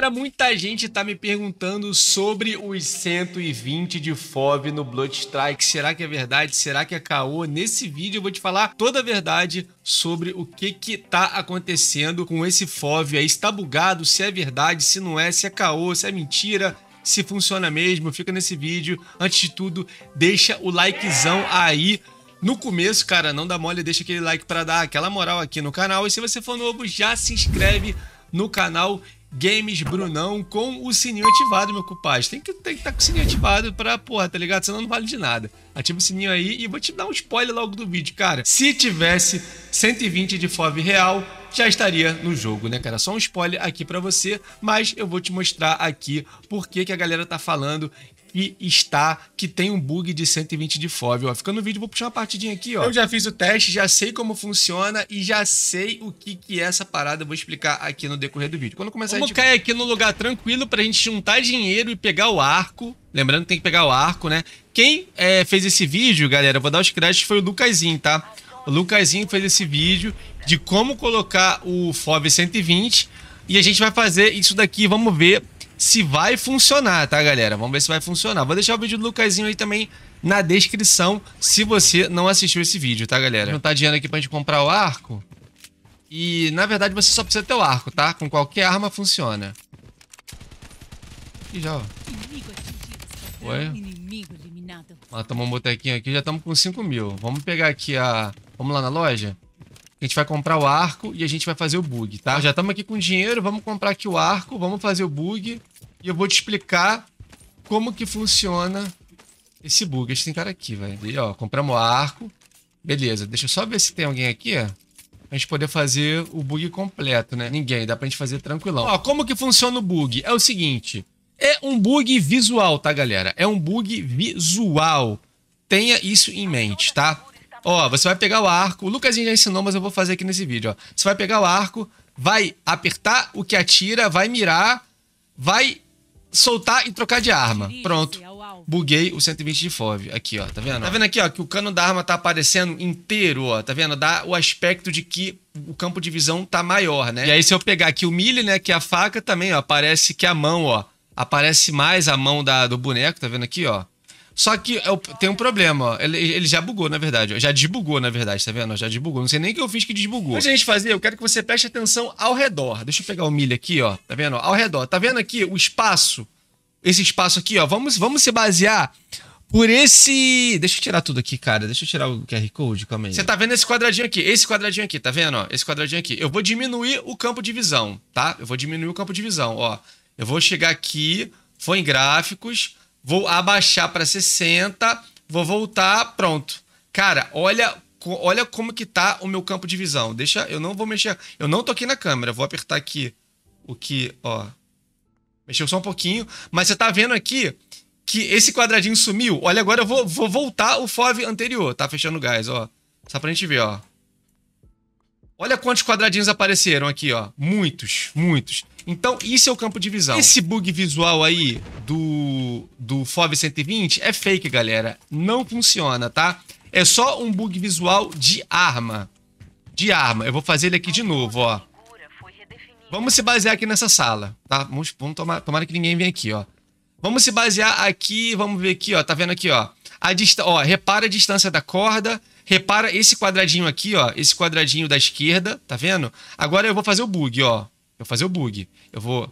Galera, muita gente tá me perguntando sobre os 120 de FOV no Blood Strike. Será que é verdade? Será que é caô? Nesse vídeo eu vou te falar toda a verdade sobre o que que tá acontecendo com esse FOV aí. Está bugado, se é verdade, se não é, se é caô, se é mentira se funciona mesmo, fica nesse vídeo. Antes de tudo, deixa o likezão aí. No começo, cara, não dá mole, deixa aquele like para dar aquela moral aqui no canal. E se você for novo, já se inscreve no canal Games Brunão com o sininho ativado, meu cupaz. Tem que estar tá com o sininho ativado pra, porra, tá ligado? Senão não vale de nada. Ativa o sininho aí e vou te dar um spoiler logo do vídeo, cara. Se tivesse 120 de FOV real, já estaria no jogo, né, cara? Só um spoiler aqui para você, mas eu vou te mostrar aqui por que, que a galera tá falando que está, que tem um bug de 120 de FOV. Ó, fica no vídeo, vou puxar uma partidinha aqui, ó. Eu já fiz o teste, já sei como funciona e já sei o que, que é essa parada. Eu vou explicar aqui no decorrer do vídeo. Quando começar Vamos a gente... cair aqui no lugar tranquilo pra gente juntar dinheiro e pegar o arco. Lembrando que tem que pegar o arco, né? Quem é, fez esse vídeo, galera, vou dar os créditos, foi o Lucasinho, tá? O Lucasinho fez esse vídeo de como colocar o FOV 120 e a gente vai fazer isso daqui, vamos ver se vai funcionar, tá, galera? Vamos ver se vai funcionar. Vou deixar o vídeo do Lucasinho aí também na descrição, se você não assistiu esse vídeo, tá, galera? Não tá dinheiro aqui pra gente comprar o arco. E, na verdade, você só precisa ter o arco, tá? Com qualquer arma funciona. E já, ó. Oi. Matamos um botequinho aqui, já estamos com 5 mil. Vamos pegar aqui a... Vamos lá na loja? A gente vai comprar o arco e a gente vai fazer o bug, tá? Já estamos aqui com dinheiro, vamos comprar aqui o arco, vamos fazer o bug. E eu vou te explicar como que funciona esse bug. Esse tem cara aqui, velho. E, ó, compramos o arco. Beleza, deixa eu só ver se tem alguém aqui, ó. Pra gente poder fazer o bug completo, né? Ninguém, dá pra gente fazer tranquilão. Ó, como que funciona o bug? É o seguinte, é um bug visual, tá, galera? É um bug visual. Tenha isso em mente, tá? Tá ó, você vai pegar o arco. O Lucasinho já ensinou, mas eu vou fazer aqui nesse vídeo, ó. Você vai pegar o arco, vai apertar o que atira, vai mirar, vai soltar e trocar de arma. Pronto. É Buguei o 120 de FOV. Aqui, ó. Tá vendo? Tá vendo aqui, ó, que o cano da arma tá aparecendo inteiro, ó. Tá vendo? Dá o aspecto de que o campo de visão tá maior, né? E aí, se eu pegar aqui o milho, né, que é a faca, também, ó, aparece que a mão, ó, aparece mais a mão da, do boneco, tá vendo aqui, ó? Só que eu, tem um problema, ó. Ele, ele já bugou, na verdade. Já desbugou, na verdade, tá vendo? já desbugou. Não sei nem o que eu fiz que desbugou. Antes a gente fazer, eu quero que você preste atenção ao redor. Deixa eu pegar o milho aqui, ó. Tá vendo? Ao redor. Tá vendo aqui o espaço? Esse espaço aqui, ó. Vamos, vamos se basear por esse. Deixa eu tirar tudo aqui, cara. Deixa eu tirar o QR Code, calma aí. Você tá vendo esse quadradinho aqui? Esse quadradinho aqui, tá vendo? Ó? Esse quadradinho aqui. Eu vou diminuir o campo de visão, tá? Eu vou diminuir o campo de visão, ó. Eu vou chegar aqui, vou em gráficos, vou abaixar para 60, vou voltar, pronto. Cara, olha, olha como que tá o meu campo de visão. Deixa, eu não vou mexer, eu não aqui na câmera, vou apertar aqui o que, ó. Mexeu só um pouquinho, mas você tá vendo aqui que esse quadradinho sumiu. Olha, agora eu vou, vou voltar o FOV anterior, tá fechando o gás, ó. Só pra gente ver, ó. Olha quantos quadradinhos apareceram aqui, ó. Muitos, muitos. Então, isso é o campo de visão. Esse bug visual aí do, do FOV 120 é fake, galera. Não funciona, tá? É só um bug visual de arma. De arma. Eu vou fazer ele aqui de novo, ó. Vamos se basear aqui nessa sala, tá? Vamos, vamos tomar, tomara que ninguém venha aqui, ó. Vamos se basear aqui, vamos ver aqui, ó. Tá vendo aqui, ó? A dista ó, repara a distância da corda. Repara esse quadradinho aqui, ó. Esse quadradinho da esquerda, tá vendo? Agora eu vou fazer o bug, ó. Eu vou fazer o bug. Eu vou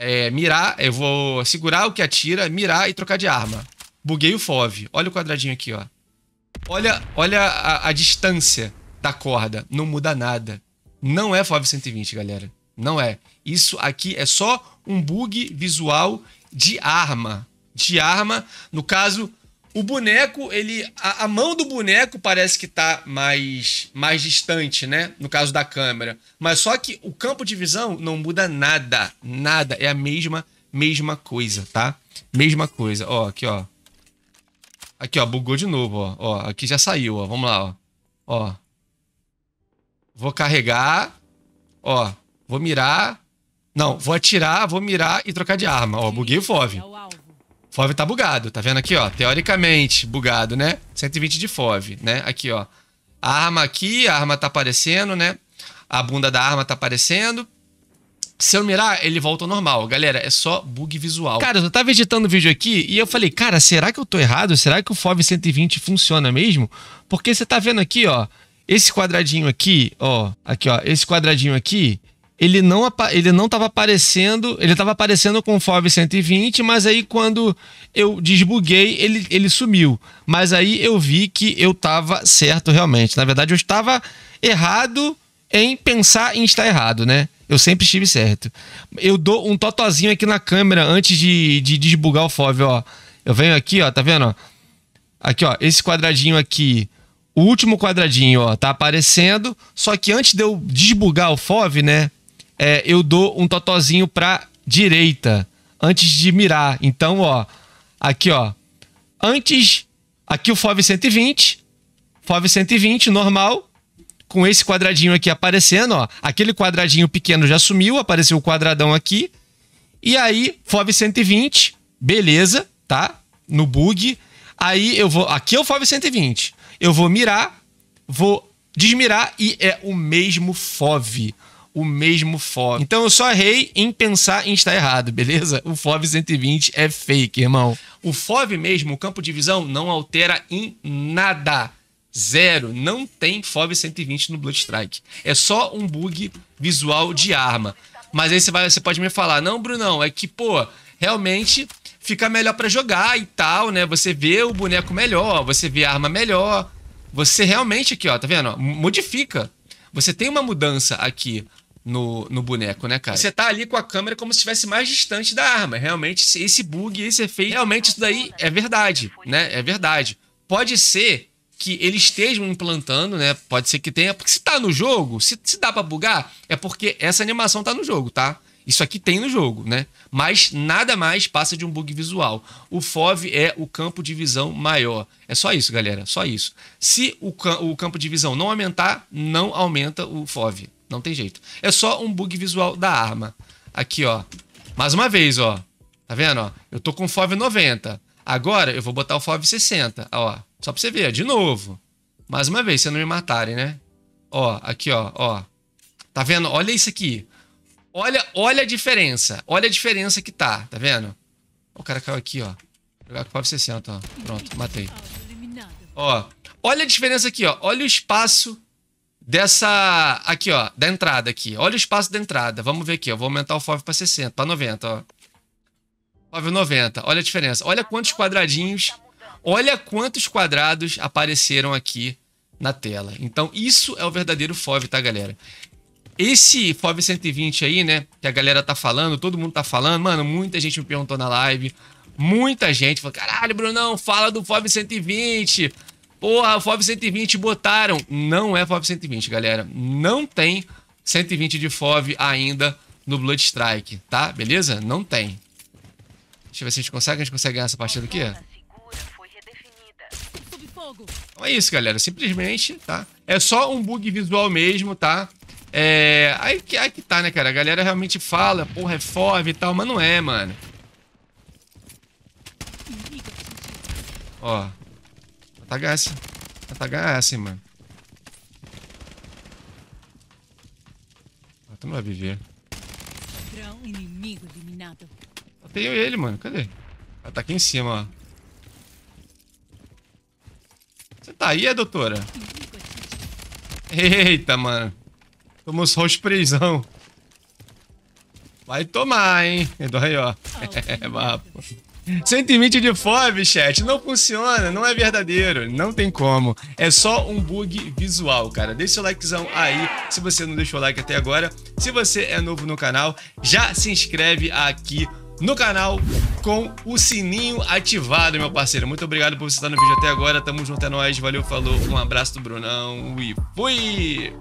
é, mirar, eu vou segurar o que atira, mirar e trocar de arma. Buguei o FOV. Olha o quadradinho aqui, ó. Olha, olha a, a distância da corda. Não muda nada. Não é FOV 120, galera. Não é. Isso aqui é só um bug visual de arma. De arma, no caso, o boneco, ele. A, a, mão do boneco parece que tá mais, mais distante, né? No caso da câmera. Mas só que o campo de visão não muda nada. Nada. É a mesma, mesma coisa, tá? Mesma coisa. Ó, aqui, ó. Aqui, ó, bugou de novo, ó. Ó, aqui já saiu, ó. Vamos lá, ó. Ó. Vou carregar. Ó. Vou mirar. Não, vou atirar, vou mirar e trocar de arma. Ó, buguei o FOV. É FOV tá bugado, tá vendo aqui, ó? Teoricamente, bugado, né? 120 de FOV, né? Aqui, ó. A arma aqui, a arma tá aparecendo, né? A bunda da arma tá aparecendo. Se eu mirar, ele volta ao normal. Galera, é só bug visual. Cara, eu tava editando o vídeo aqui e eu falei, cara, será que eu tô errado? Será que o FOV 120 funciona mesmo? Porque você tá vendo aqui, ó, esse quadradinho aqui, ó, aqui, ó, esse quadradinho aqui, ele não ele não estava aparecendo, ele estava aparecendo com o FOV 120, mas aí quando eu desbuguei, ele, ele sumiu. Mas aí eu vi que eu estava certo realmente. Na verdade, eu estava errado em pensar em estar errado, né? Eu sempre estive certo. Eu dou um totozinho aqui na câmera antes de, de desbugar o FOV, ó. Eu venho aqui, ó, tá vendo? Aqui, ó, esse quadradinho aqui o último quadradinho, ó, tá aparecendo, só que antes de eu desbugar o FOV, né, é, eu dou um totozinho para direita antes de mirar. Então, ó, aqui, ó, antes, aqui o FOV 120, FOV 120 normal, com esse quadradinho aqui aparecendo, ó, aquele quadradinho pequeno já sumiu, apareceu o quadradão aqui. E aí, FOV 120, beleza, tá? No bug. Aí eu vou, aqui é o FOV 120. Eu vou mirar, vou desmirar e é o mesmo FOV o mesmo FOV. Então eu só errei em pensar em estar errado, beleza? O FOV 120 é fake, irmão. O FOV mesmo, o campo de visão, não altera em nada. Zero. Não tem FOV 120 no Blood Strike. É só um bug visual de arma. Mas aí você, vai, você pode me falar, não, Brunão, é que, pô, realmente fica melhor para jogar e tal, né? Você vê o boneco melhor, você vê a arma melhor. Você realmente aqui, ó, tá vendo? Modifica. Você tem uma mudança aqui no, no boneco, né, cara? Você tá ali com a câmera como se estivesse mais distante da arma. Realmente, esse bug, esse efeito, realmente isso daí é verdade, né? É verdade. Pode ser que eles estejam implantando, né? Pode ser que tenha. Porque se tá no jogo, se, se dá pra bugar, é porque essa animação tá no jogo, tá? Isso aqui tem no jogo, né? Mas nada mais passa de um bug visual. O FOV é o campo de visão maior. É só isso, galera. Só isso. Se o, o campo de visão não aumentar, não aumenta o FOV. Não tem jeito. É só um bug visual da arma. Aqui, ó. Mais uma vez, ó. Tá vendo, ó? Eu tô com FOV 90. Agora eu vou botar o FOV 60. Ó. Só pra você ver, de novo. Mais uma vez, se não me matarem, né? Ó, aqui, ó, ó. Tá vendo? Olha isso aqui. Olha, olha a diferença. Olha a diferença que tá, tá vendo? O cara caiu aqui, ó. Vou jogar com 960, ó. Pronto, matei. Ó, olha a diferença aqui, ó. Olha o espaço dessa... Aqui, ó, da entrada aqui. Olha o espaço da entrada. Vamos ver aqui, ó. Vou aumentar o FOV pra 60, pra 90, ó. FOV 90. Olha a diferença. Olha quantos quadradinhos... Olha quantos quadrados apareceram aqui na tela. Então, isso é o verdadeiro FOV, tá, galera? Esse FOV 120 aí, né? Que a galera tá falando, todo mundo tá falando. Mano, muita gente me perguntou na live. Muita gente falou: caralho, Brunão, fala do FOV 120. Porra, o FOV 120 botaram. Não é FOV 120, galera. Não tem 120 de FOV ainda no Blood Strike, tá? Beleza? Não tem. Deixa eu ver se a gente consegue. A gente consegue ganhar essa partida aqui? Então é isso, galera. Simplesmente, tá? É só um bug visual mesmo, tá? É, aí, que, aí que tá, né, cara? A galera realmente fala, porra, é FOV e tal, mas não é, mano. Ó. essa, hein, mano. Ah, tu não vai viver. Só tenho ele, mano. Cadê? Ela ah, tá aqui em cima, ó. Você tá aí, é, doutora? Eita, mano. Tomou só o sprayzão. Vai tomar, hein? É Dói, ó. Ah, é, papo. 120 de FOB, chat, não funciona, não é verdadeiro, não tem como. É só um bug visual, cara. Deixa o likezão aí se você não deixou o like até agora. Se você é novo no canal, já se inscreve aqui no canal com o sininho ativado, meu parceiro. Muito obrigado por você estar no vídeo até agora. Tamo junto, é nóis. Valeu, falou. Um abraço do Brunão e fui!